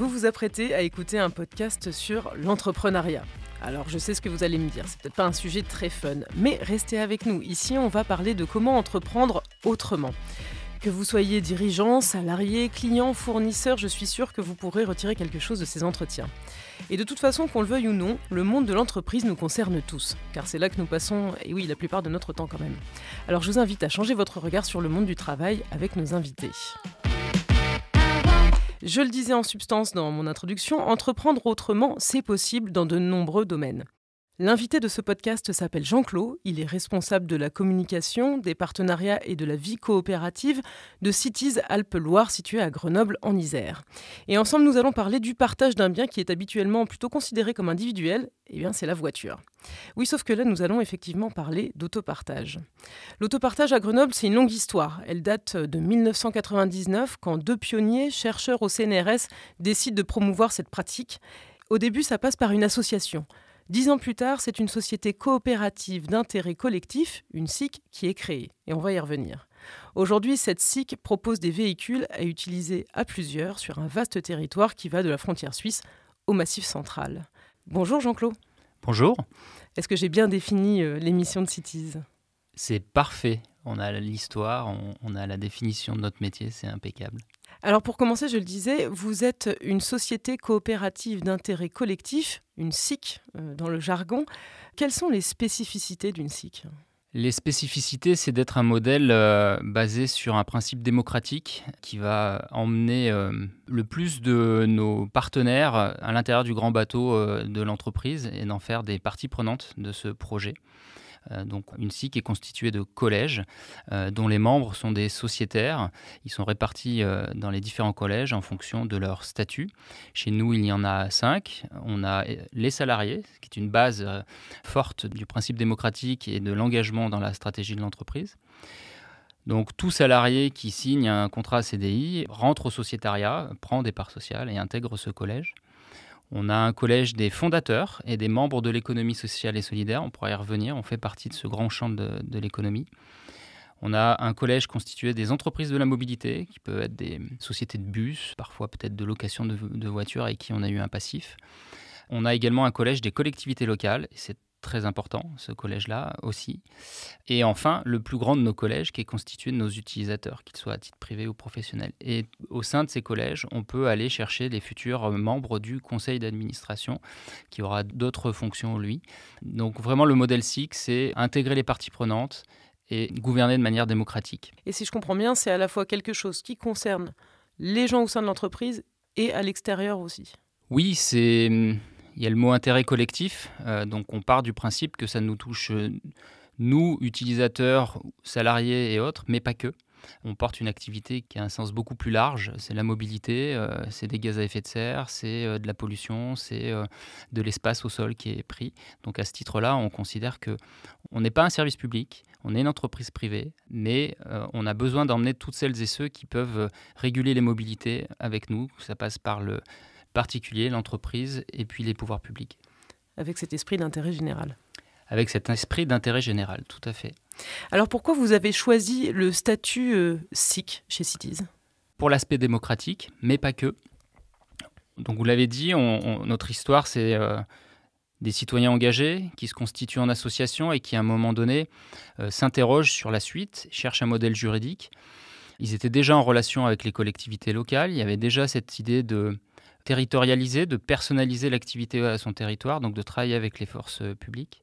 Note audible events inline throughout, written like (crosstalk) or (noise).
Vous vous apprêtez à écouter un podcast sur l'entrepreneuriat. Alors je sais ce que vous allez me dire, c'est peut-être pas un sujet très fun, mais restez avec nous. Ici, on va parler de comment entreprendre autrement. Que vous soyez dirigeant, salarié, client, fournisseur, je suis sûre que vous pourrez retirer quelque chose de ces entretiens. Et de toute façon, qu'on le veuille ou non, le monde de l'entreprise nous concerne tous, car c'est là que nous passons, et oui, la plupart de notre temps quand même. Alors je vous invite à changer votre regard sur le monde du travail avec nos invités. Je le disais en substance dans mon introduction, entreprendre autrement, c'est possible dans de nombreux domaines. L'invité de ce podcast s'appelle Jean-Claude. Il est responsable de la communication, des partenariats et de la vie coopérative de Cities Alpes-Loire située à Grenoble en Isère. Et ensemble, nous allons parler du partage d'un bien qui est habituellement plutôt considéré comme individuel. Eh bien, c'est la voiture. Oui, sauf que là, nous allons effectivement parler d'autopartage. L'autopartage à Grenoble, c'est une longue histoire. Elle date de 1999, quand deux pionniers, chercheurs au CNRS, décident de promouvoir cette pratique. Au début, ça passe par une association. Dix ans plus tard, c'est une société coopérative d'intérêt collectif, une SIC, qui est créée. Et on va y revenir. Aujourd'hui, cette SIC propose des véhicules à utiliser à plusieurs sur un vaste territoire qui va de la frontière suisse au massif central. Bonjour Jean-Claude. Bonjour. Est-ce que j'ai bien défini euh, l'émission de Cities C'est parfait. On a l'histoire, on, a la définition de notre métier, c'est impeccable. Alors pour commencer, je le disais, vous êtes une société coopérative d'intérêt collectif, une SIC euh, dans le jargon. Quelles sont les spécificités d'une SIC les spécificités, c'est d'être un modèle euh, basé sur un principe démocratique qui va emmener euh, le plus de nos partenaires à l'intérieur du grand bateau de l'entreprise et d'en faire des parties prenantes de ce projet. Euh, donc une SIC est constituée de collèges euh, dont les membres sont des sociétaires. Ils sont répartis euh, dans les différents collèges en fonction de leur statut. Chez nous, il y en a cinq. On a les salariés, qui est une base forte du principe démocratique et de l'engagement dans la stratégie de l'entreprise. Donc tout salarié qui signe un contrat CDI rentre au sociétariat, prend des parts sociales et intègre ce collège. On a un collège des fondateurs et des membres de l'économie sociale et solidaire. On pourra y revenir. On fait partie de ce grand champ de, l'économie. On a un collège constitué des entreprises de la mobilité, qui peuvent être des sociétés de bus, parfois peut-être de location de, voitures, avec qui on a eu un passif. On a également un collège des collectivités locales. C'est très important, ce collège-là aussi. Et enfin, le plus grand de nos collèges, qui est constitué de nos utilisateurs, qu'ils soient à titre privé ou professionnel. Et au sein de ces collèges, on peut aller chercher les futurs membres du conseil d'administration, qui aura d'autres fonctions, lui. Donc vraiment, le modèle SIC, c'est intégrer les parties prenantes et gouverner de manière démocratique. Et si je comprends bien, c'est à la fois quelque chose qui concerne les gens au sein de l'entreprise et à l'extérieur aussi. Oui, c'est il y a le mot intérêt collectif. Euh, donc on part du principe que ça nous touche, euh, nous, utilisateurs, salariés et autres, mais pas que. On porte une activité qui a un sens beaucoup plus large. C'est la mobilité, euh, c'est des gaz à effet de serre, c'est de la pollution, c'est de l'espace au sol qui est pris. Donc à ce titre-là, on considère que on n'est pas un service public, on est une entreprise privée, mais on a besoin d'emmener toutes celles et ceux qui peuvent réguler les mobilités avec nous. Ça passe par le particulier, l'entreprise et puis les pouvoirs publics. Avec cet esprit d'intérêt général avec cet esprit d'intérêt général, tout à fait. Alors pourquoi vous avez choisi le statut euh, SIC chez Cities Pour l'aspect démocratique, mais pas que. Donc vous l'avez dit, notre histoire, c'est euh, des citoyens engagés qui se constituent en association et qui, à un moment donné, euh, s'interrogent sur la suite, cherchent un modèle juridique. Ils étaient déjà en relation avec les collectivités locales, il y avait déjà cette idée de territorialiser, de personnaliser l'activité à son territoire, donc de travailler avec les forces euh, publiques.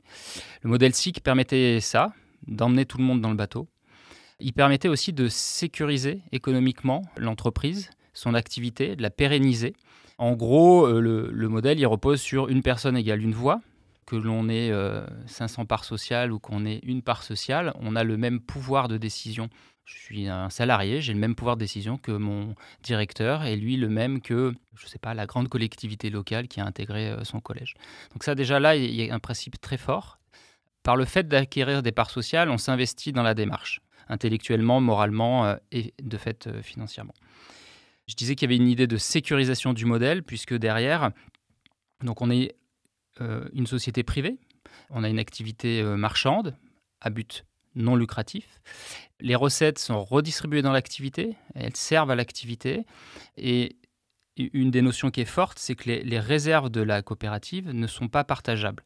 Le modèle SIC permettait ça, d'emmener tout le monde dans le bateau. Il permettait aussi de sécuriser économiquement l'entreprise, son activité, de la pérenniser. En gros, euh, le, modèle, il repose sur une personne égale une voix. Que l'on ait 500 euh, parts sociales ou qu'on ait une part sociale, on a le même pouvoir de décision je suis un salarié, j'ai le même pouvoir de décision que mon directeur et lui le même que, je ne sais pas, la grande collectivité locale qui a intégré euh, son collège. Donc ça déjà là, il y a un principe très fort. Par le fait d'acquérir des parts sociales, on s'investit dans la démarche, intellectuellement, moralement euh, et de fait euh, financièrement. Je disais qu'il y avait une idée de sécurisation du modèle, puisque derrière, donc on est une société privée, on a une activité marchande à but non lucratif. Les recettes sont redistribuées dans l'activité, elles servent à l'activité. Et une des notions qui est forte, c'est que les, réserves de la coopérative ne sont pas partageables.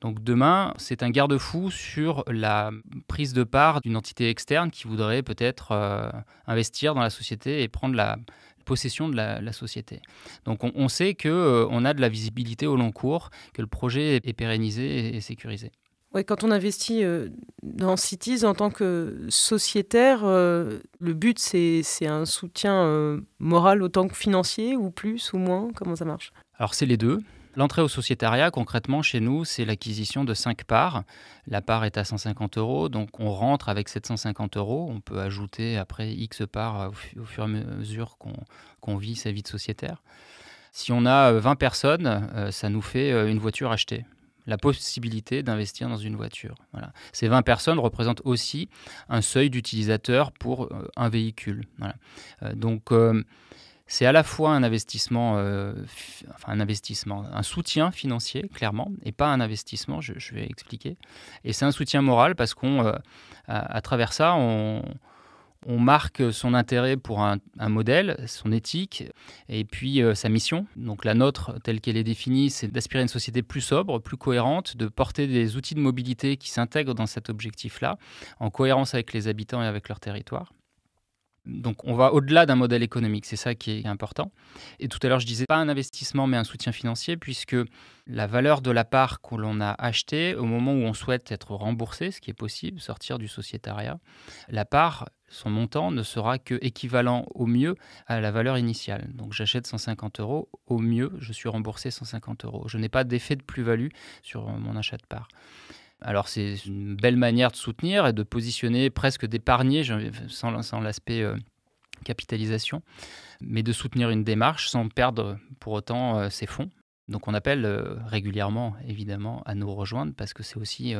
Donc demain, c'est un garde-fou sur la prise de part d'une entité externe qui voudrait peut-être euh, investir dans la société et prendre la possession de la, société. Donc on, sait qu'on euh, a de la visibilité au long cours, que le projet est, pérennisé et sécurisé quand on investit euh, dans Cities en tant que sociétaire, euh, le but c'est un soutien euh, moral autant que financier ou plus ou moins Comment ça marche Alors c'est les deux. L'entrée au sociétariat, concrètement, chez nous, c'est l'acquisition de 5 parts. La part est à 150 euros, donc on rentre avec 750 euros. On peut ajouter après X parts au, fur et à mesure qu'on vit sa vie de sociétaire. Si on a 20 personnes, ça nous fait une voiture achetée la possibilité d'investir dans une voiture. Voilà. Ces 20 personnes représentent aussi un seuil d'utilisateurs pour euh, un véhicule. Voilà. Euh, donc euh, c'est à la fois un investissement, enfin un investissement, un soutien financier clairement, et pas un investissement, je, vais expliquer. Et c'est un soutien moral parce qu'on, à, travers ça, on, on marque son intérêt pour un, modèle, son éthique et puis euh, sa mission. Donc la nôtre, telle qu'elle est définie, c'est d'aspirer à une société plus sobre, plus cohérente, de porter des outils de mobilité qui s'intègrent dans cet objectif-là, en cohérence avec les habitants et avec leur territoire. Donc on va au-delà d'un modèle économique, c'est ça qui est important. Et tout à l'heure je disais pas un investissement mais un soutien financier puisque la valeur de la part que l'on a achetée au moment où on souhaite être remboursé, ce qui est possible, sortir du sociétariat, la part, son montant ne sera que équivalent au mieux à la valeur initiale. Donc j'achète 150 euros, au mieux je suis remboursé 150 euros. Je n'ai pas d'effet de plus-value sur mon achat de part. Alors c'est une belle manière de soutenir et de positionner, presque d'épargner, sans, l'aspect euh, capitalisation, mais de soutenir une démarche sans perdre pour autant euh, ses fonds. Donc on appelle euh, régulièrement, évidemment, à nous rejoindre parce que c'est aussi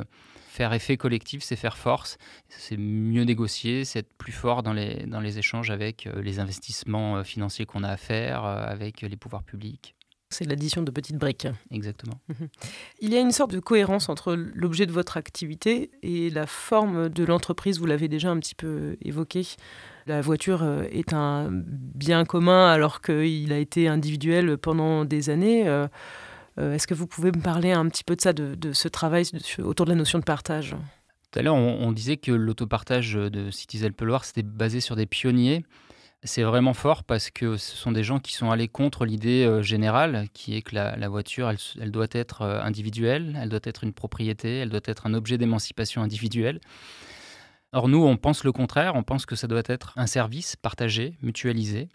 faire effet collectif, c'est faire force, c'est mieux négocier, c'est être plus fort dans les, échanges avec les investissements financiers qu'on a à faire, avec les pouvoirs publics. C'est l'addition de petites briques. Exactement. Mhm. Il y a une sorte de cohérence entre l'objet de votre activité et la forme de l'entreprise. Vous l'avez déjà un petit peu évoqué. La voiture euh, est un bien commun alors qu'il a été individuel pendant des années. Euh, euh, est-ce que vous pouvez me parler un petit peu de ça, de, ce travail autour de la notion de partage Tout à l'heure, on, disait que l'autopartage de citizen peloir c'était basé sur des pionniers c'est vraiment fort parce que ce sont des gens qui sont allés contre l'idée euh, générale qui est que la, voiture, elle, doit être euh, individuelle, elle doit être une propriété, elle doit être un objet d'émancipation individuelle. Or, nous, on pense le contraire, on pense que ça doit être un service partagé, mutualisé,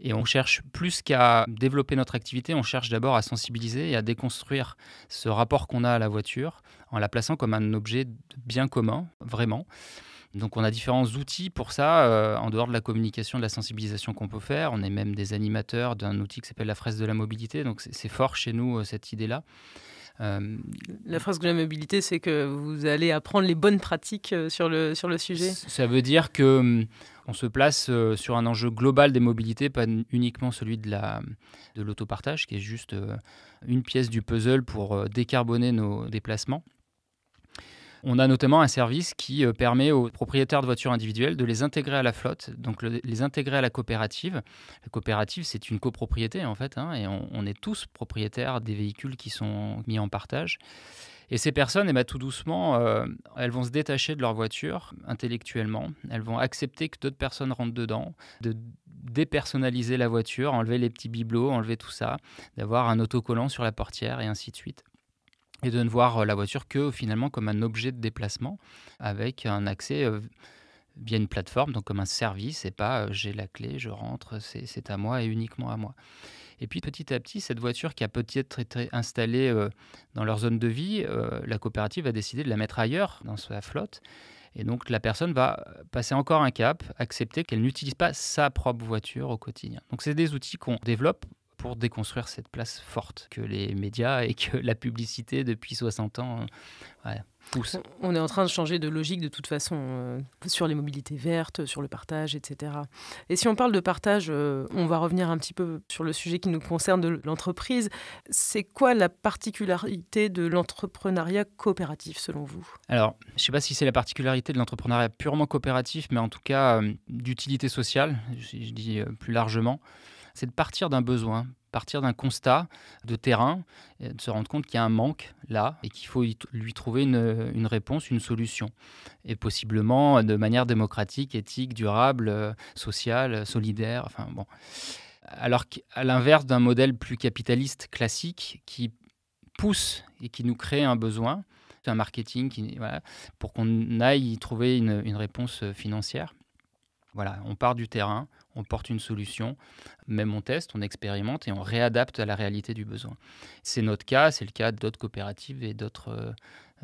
et on cherche plus qu'à développer notre activité, on cherche d'abord à sensibiliser et à déconstruire ce rapport qu'on a à la voiture en la plaçant comme un objet bien commun, vraiment. Donc on a différents outils pour ça, euh, en dehors de la communication, de la sensibilisation qu'on peut faire. On est même des animateurs d'un outil qui s'appelle la fraise de la mobilité, donc c'est fort chez nous euh, cette idée-là. Euh, la fraise de la mobilité, c'est que vous allez apprendre les bonnes pratiques sur le, sur le sujet Ça veut dire que hum, on se place sur un enjeu global des mobilités, pas uniquement celui de la de l'autopartage, qui est juste une pièce du puzzle pour décarboner nos déplacements. On a notamment un service qui euh, permet aux propriétaires de voitures individuelles de les intégrer à la flotte, donc les intégrer à la coopérative. La coopérative, c'est une copropriété en fait, hein, et on, est tous propriétaires des véhicules qui sont mis en partage. Et ces personnes, eh ben, tout doucement, euh, elles vont se détacher de leur voiture intellectuellement. Elles vont accepter que d'autres personnes rentrent dedans, de dépersonnaliser la voiture, enlever les petits bibelots, enlever tout ça, d'avoir un autocollant sur la portière et ainsi de suite et de ne voir euh, la voiture que finalement comme un objet de déplacement avec un accès euh, via une plateforme, donc comme un service et pas euh, j'ai la clé, je rentre, c'est à moi et uniquement à moi. Et puis petit à petit, cette voiture qui a peut-être été installée dans leur zone de vie, la coopérative a décidé de la mettre ailleurs dans sa flotte. Et donc la personne va passer encore un cap, accepter qu'elle n'utilise pas sa propre voiture au quotidien. Donc c'est des outils qu'on développe pour déconstruire cette place forte que les médias et que la publicité depuis 60 ans euh, poussent. On est en train de changer de logique de toute façon euh, sur les mobilités vertes, sur le partage, etc. Et si on parle de partage, euh, on va revenir un petit peu sur le sujet qui nous concerne de l'entreprise. C'est quoi la particularité de l'entrepreneuriat coopératif selon vous Alors, je ne sais pas si c'est la particularité de l'entrepreneuriat purement coopératif, mais en tout cas d'utilité sociale, je, je dis plus largement c'est de partir d'un besoin, partir d'un constat de terrain, de se rendre compte qu'il y a un manque là et qu'il faut lui trouver une, réponse, une solution. Et possiblement de manière démocratique, éthique, durable, euh, sociale, solidaire. Enfin bon. Alors qu'à l'inverse d'un modèle plus capitaliste classique qui pousse et qui nous crée un besoin, un marketing qui, voilà, pour qu'on aille y trouver une, une réponse euh, financière. Voilà, on part du terrain, on porte une solution, même on teste, on expérimente et on réadapte à la réalité du besoin. C'est notre cas, c'est le cas d'autres coopératives et d'autres euh,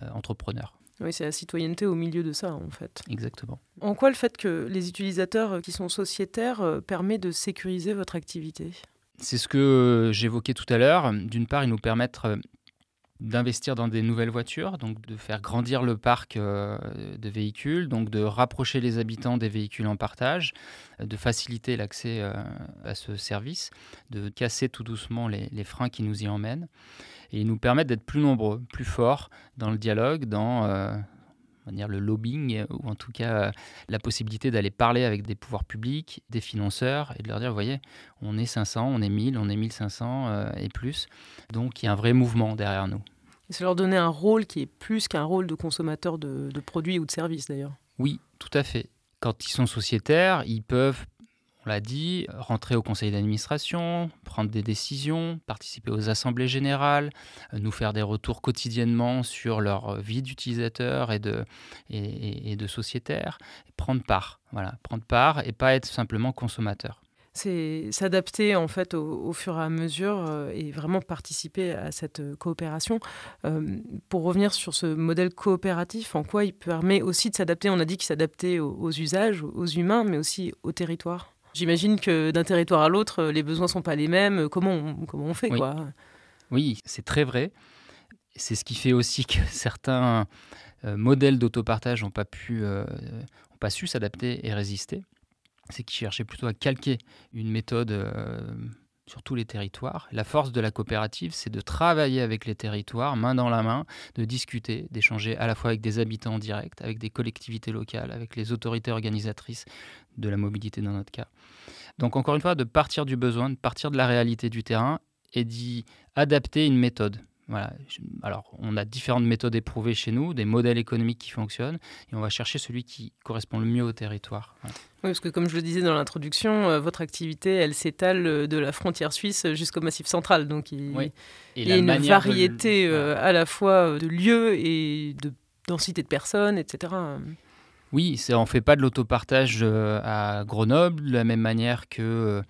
euh, entrepreneurs. Oui, c'est la citoyenneté au milieu de ça, en fait. Exactement. En quoi le fait que les utilisateurs euh, qui sont sociétaires permet de sécuriser votre activité C'est ce que j'évoquais tout à l'heure. D'une part, ils nous permettent d'investir dans des nouvelles voitures, donc de faire grandir le parc euh, de véhicules, donc de rapprocher les habitants des véhicules en partage, euh, de faciliter l'accès euh, à ce service, de casser tout doucement les, freins qui nous y emmènent et nous permettent d'être plus nombreux, plus forts dans le dialogue, dans le lobbying, ou en tout cas euh, la possibilité d'aller parler avec des pouvoirs publics, des financeurs, et de leur dire, vous voyez, on est 500, on est 1000, on est 1500 euh, et plus. Donc il y a un vrai mouvement derrière nous. Et ça leur donner un rôle qui est plus qu'un rôle de consommateur de produits ou de services d'ailleurs. Oui, tout à fait. Quand ils sont sociétaires, ils peuvent on l'a dit, rentrer au conseil d'administration, prendre des décisions, participer aux assemblées générales, euh, nous faire des retours quotidiennement sur leur euh, vie d'utilisateur et de, et, sociétaire, prendre part, voilà, prendre part et pas être simplement consommateur c'est s'adapter en fait au, fur et à mesure euh, et vraiment participer à cette coopération. pour revenir sur ce modèle coopératif, en quoi il permet aussi de s'adapter On a dit qu'il s'adaptait aux, aux, usages, aux humains, mais aussi au territoire. J'imagine que d'un territoire à l'autre, euh, les besoins sont pas les mêmes. Euh, comment on, comment on fait oui. quoi Oui, c'est très vrai. C'est ce qui fait aussi que (laughs) certains euh, modèles d'autopartage n'ont pas pas su s'adapter et résister. C'est qu'ils cherchaient plutôt à calquer une méthode sur tous les territoires. La force de la coopérative, c'est de travailler avec les territoires, main dans la main, de discuter, d'échanger à la fois avec des habitants direct, avec des collectivités locales, avec les autorités organisatrices de la mobilité dans notre cas. Donc encore une fois, de partir du besoin, de partir de la réalité du terrain et d'y adapter une méthode. Voilà. Alors, on a différentes méthodes éprouvées chez nous, des modèles économiques qui fonctionnent, et on va chercher celui qui correspond le mieux au territoire parce que comme je le disais dans l'introduction, euh, votre activité, elle s'étale euh, de la frontière suisse jusqu'au Massif central. Donc il, y a une variété euh, à la fois de lieux et de densité de personnes, etc. Oui, on ne fait pas de l'autopartage à Grenoble de la même manière que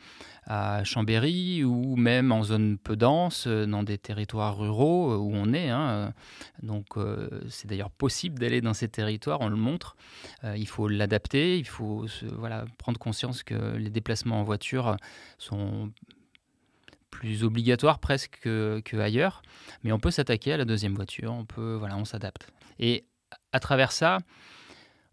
à Chambéry ou même en zone peu dense, euh, dans des territoires ruraux euh, où on est. Hein. Donc euh, c'est d'ailleurs possible d'aller dans ces territoires, on le montre. il faut l'adapter, il faut voilà, prendre conscience que les déplacements en voiture sont plus obligatoires presque que, ailleurs, mais on peut s'attaquer à la deuxième voiture, on peut voilà, on s'adapte. Et à travers ça,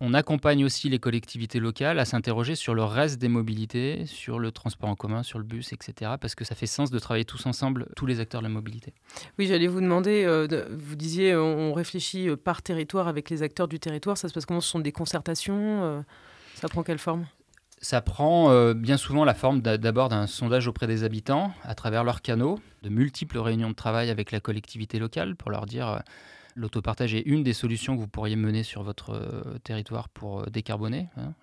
on accompagne aussi les collectivités locales à s'interroger sur le reste des mobilités, sur le transport en commun, sur le bus, etc. Parce que ça fait sens de travailler tous ensemble, tous les acteurs de la mobilité. Oui, j'allais vous demander, euh, vous disiez, euh, on réfléchit euh, par territoire avec les acteurs du territoire. Ça se passe comment Ce sont des concertations Ça prend quelle forme ça prend bien souvent la forme d'abord d'un sondage auprès des habitants à travers leurs canaux, de multiples réunions de travail avec la collectivité locale pour leur dire L'autopartage est une des solutions que vous pourriez mener sur votre euh, territoire pour euh, décarboner. Hein.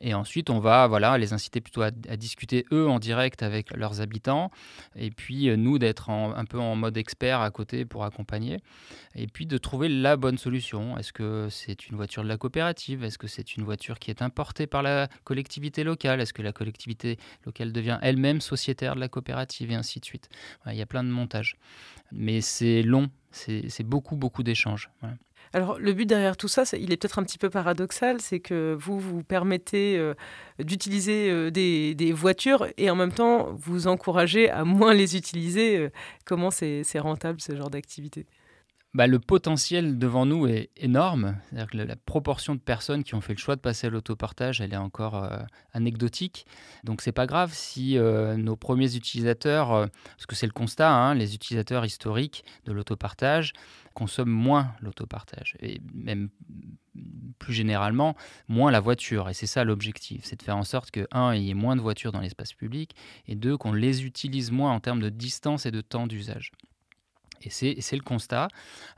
Et ensuite, on va voilà, les inciter plutôt à, discuter, eux, en direct avec leurs habitants. Et puis, euh, nous, d'être un peu en mode expert à côté pour accompagner. Et puis, de trouver la bonne solution. Est-ce que c'est une voiture de la coopérative Est-ce que c'est une voiture qui est importée par la collectivité locale Est-ce que la collectivité locale devient elle-même sociétaire de la coopérative Et ainsi de suite. il y a plein de montages. Mais c'est long c'est beaucoup, beaucoup d'échanges. Alors le but derrière tout ça, il est peut-être un petit peu paradoxal, c'est que vous vous permettez euh, d'utiliser euh, des, voitures et en même temps vous encouragez à moins les utiliser. Euh. Comment c'est rentable ce genre d'activité bah, le potentiel devant nous est énorme. la proportion de personnes qui ont fait le choix de passer à l'autopartage, elle est encore euh, anecdotique. Donc c'est pas grave si euh, nos premiers utilisateurs, euh, parce que c'est le constat, hein, les utilisateurs historiques de l'autopartage consomment moins l'autopartage et même plus généralement moins la voiture. Et c'est ça l'objectif, c'est de faire en sorte que un, il y ait moins de voitures dans l'espace public et deux, qu'on les utilise moins en termes de distance et de temps d'usage. Et c'est le constat.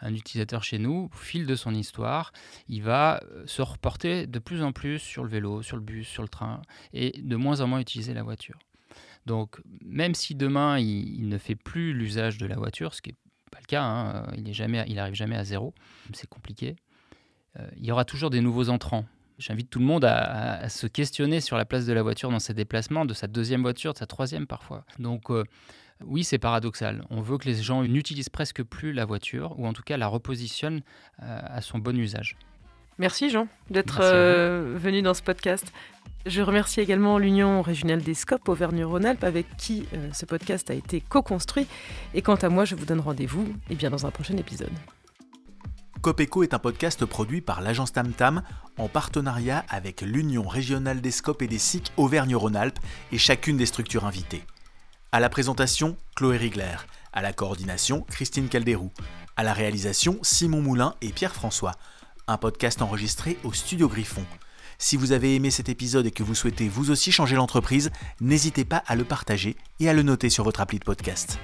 Un utilisateur chez nous, au fil de son histoire, il va euh, se reporter de plus en plus sur le vélo, sur le bus, sur le train, et de moins en moins utiliser la voiture. Donc, même si demain, il, ne fait plus l'usage de la voiture, ce qui n'est pas le cas, hein, euh, il n'arrive jamais à zéro, c'est compliqué, euh, il y aura toujours des nouveaux entrants. J'invite tout le monde à, se questionner sur la place de la voiture dans ses déplacements, de sa deuxième voiture, de sa troisième parfois. Donc, oui, c'est paradoxal. On veut que les gens n'utilisent presque plus la voiture, ou en tout cas la repositionnent euh, à son bon usage. Merci Jean d'être euh, venu dans ce podcast. Je remercie également l'Union régionale des SCOP Auvergne-Rhône-Alpes avec qui euh, ce podcast a été co-construit. Et quant à moi, je vous donne rendez-vous eh bien, dans un prochain épisode. COPECO est un podcast produit par l'agence TamTam en partenariat avec l'Union régionale des scopes et des SIC Auvergne-Rhône-Alpes et chacune des structures invitées. À la présentation, Chloé Rigler. À la coordination, Christine Calderou. À la réalisation, Simon Moulin et Pierre-François. Un podcast enregistré au Studio Griffon. Si vous avez aimé cet épisode et que vous souhaitez vous aussi changer l'entreprise, n'hésitez pas à le partager et à le noter sur votre appli de podcast.